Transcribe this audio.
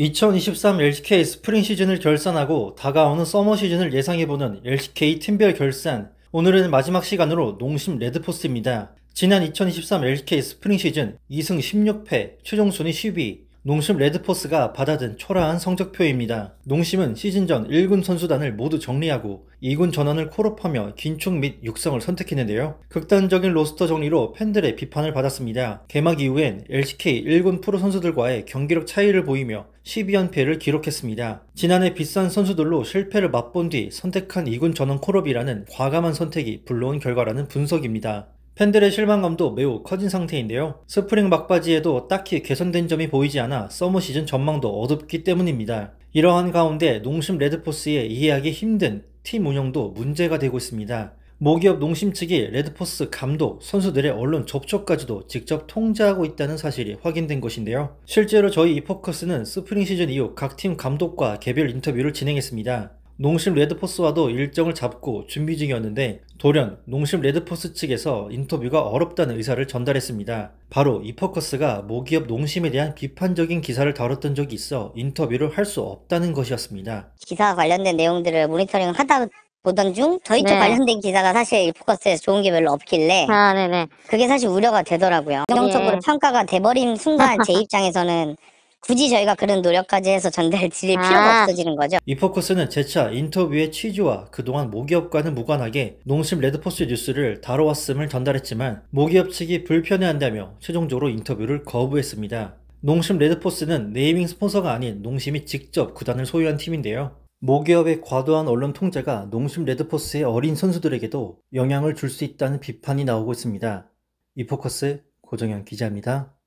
2023 LCK 스프링 시즌을 결산하고 다가오는 서머 시즌을 예상해보는 LCK 팀별 결산. 오늘은 마지막 시간으로 농심 레드포스입니다. 지난 2023 LCK 스프링 시즌 2승 16패, 최종 순위 10위, 농심 레드포스가 받아든 초라한 성적표입니다. 농심은 시즌 전 1군 선수단을 모두 정리하고 2군 전원을 콜업하며 긴축 및 육성을 선택했는데요. 극단적인 로스터 정리로 팬들의 비판을 받았습니다. 개막 이후엔 LCK 1군 프로 선수들과의 경기력 차이를 보이며 12연패를 기록했습니다. 지난해 비싼 선수들로 실패를 맛본 뒤 선택한 2군 전원 콜업이라는 과감한 선택이 불러온 결과라는 분석입니다. 팬들의 실망감도 매우 커진 상태인데요. 스프링 막바지에도 딱히 개선된 점이 보이지 않아 서머 시즌 전망도 어둡기 때문입니다. 이러한 가운데 농심 레드포스의 이해하기 힘든 팀 운영도 문제가 되고 있습니다. 모기업 농심 측이 레드포스 감독, 선수들의 언론 접촉까지도 직접 통제하고 있다는 사실이 확인된 것인데요. 실제로 저희 이포커스는 스프링 시즌 이후 각 팀 감독과 개별 인터뷰를 진행했습니다. 농심 레드포스와도 일정을 잡고 준비 중이었는데 돌연 농심 레드포스 측에서 인터뷰가 어렵다는 의사를 전달했습니다. 바로 이퍼커스가 모기업 농심에 대한 비판적인 기사를 다뤘던 적이 있어 인터뷰를 할 수 없다는 것이었습니다. 기사 관련된 내용들을 모니터링 하다 보던 중 저희 쪽 네. 관련된 기사가 사실 이 포커스에서 좋은 게 별로 없길래 아, 네네. 그게 사실 우려가 되더라고요. 긍영적으로 예. 평가가 돼버린 순간 제 입장에서는 굳이 저희가 그런 노력까지 해서 전달을 드릴 필요가 아. 없어지는 거죠. 이 포커스는 재차 인터뷰의 취지와 그동안 모기업과는 무관하게 농심 레드포스 뉴스를 다뤄왔음을 전달했지만 모기업 측이 불편해한다며 최종적으로 인터뷰를 거부했습니다. 농심 레드포스는 네이밍 스폰서가 아닌 농심이 직접 구단을 소유한 팀인데요. 모기업의 과도한 언론 통제가 농심 레드포스의 어린 선수들에게도 영향을 줄 수 있다는 비판이 나오고 있습니다. 이포커스 고정현 기자입니다.